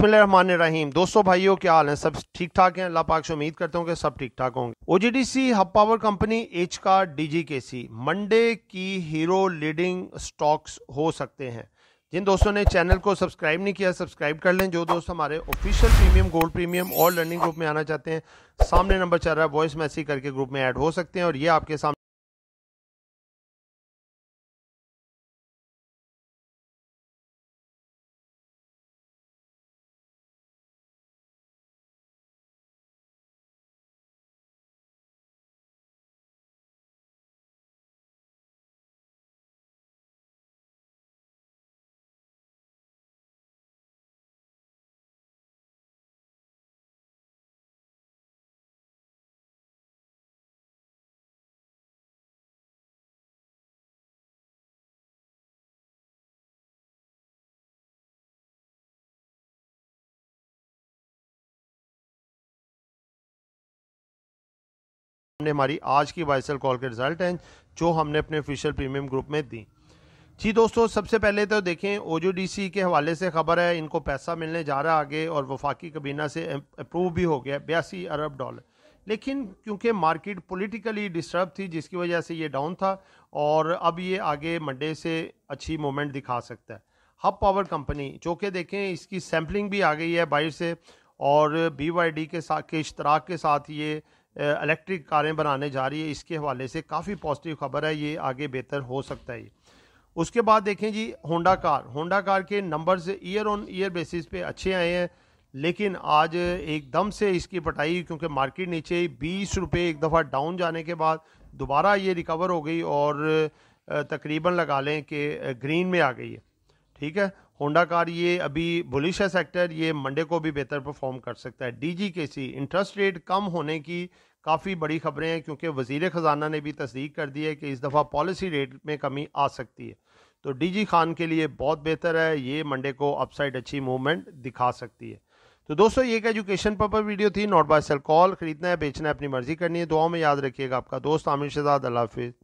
बिस्मिल्लाहमान रहीम दोस्तों भाइयों क्या हाल है सब ठीक ठाक हैं अल्लाह पाक से उम्मीद करता हूं कि सब ठीक ठाक होंगे OGDC hub power company H का डीजीकेसी मंडे की हीरो लीडिंग स्टॉक्स हो सकते हैं जिन दोस्तों ने चैनल को सब्सक्राइब नहीं किया सब्सक्राइब कर लें जो दोस्त हमारे ऑफिशियल प्रीमियम गोल्ड प्रीमियम और लर्निंग ग्रुप में आना चाहते हैं सामने नंबर चल रहा है वॉइस मैसेज करके ग्रुप में ऐड हो सकते हैं और ये आपके सामने हमने हमारी आज की बाइसल कॉल के रिजल्ट हैं जो हमने अपने ऑफिशियल प्रीमियम ग्रुप में दी जी दोस्तों सबसे पहले तो देखें ओ के हवाले से खबर है इनको पैसा मिलने जा रहा है आगे और वफाकी कबीना से अप्रूव भी हो गया बयासी अरब डॉलर लेकिन क्योंकि मार्केट पॉलिटिकली डिस्टर्ब थी जिसकी वजह से ये डाउन था और अब ये आगे मंडे से अच्छी मोमेंट दिखा सकता है हब पावर कंपनी जो कि देखें इसकी सैम्पलिंग भी आ गई है बाहर से और बी वाई डी के साथ के इश्तराक के साथ ये इलेक्ट्रिक कारें बनाने जा रही है इसके हवाले से काफ़ी पॉजिटिव खबर है ये आगे बेहतर हो सकता है उसके बाद देखें जी होंडा कार होंडा कार के numbers year on year basis पे अच्छे आए हैं लेकिन आज एकदम से इसकी पटाई क्योंकि मार्केट नीचे बीस रुपये एक दफ़ा डाउन जाने के बाद दोबारा ये रिकवर हो गई और तकरीबन लगा लें कि ग्रीन में आ गई है ठीक है होंडा कार ये अभी बुलिश है सेक्टर ये मंडे को भी बेहतर परफॉर्म कर सकता है डीजीकेसी इंटरेस्ट रेट कम होने की काफ़ी बड़ी खबरें हैं क्योंकि वजीर ख़जाना ने भी तस्दीक कर दी है कि इस दफ़ा पॉलिसी रेट में कमी आ सकती है तो डीजी खान के लिए बहुत बेहतर है ये मंडे को अपसाइड अच्छी मूवमेंट दिखा सकती है तो दोस्तों ये एक एजुकेशन पर वीडियो थी नॉट बाय सेल कॉल खरीदना है बेचना है अपनी मर्जी करनी है दुआओं में याद रखिएगा आपका दोस्त आमिर शहजाद अल्लाह हाफिज़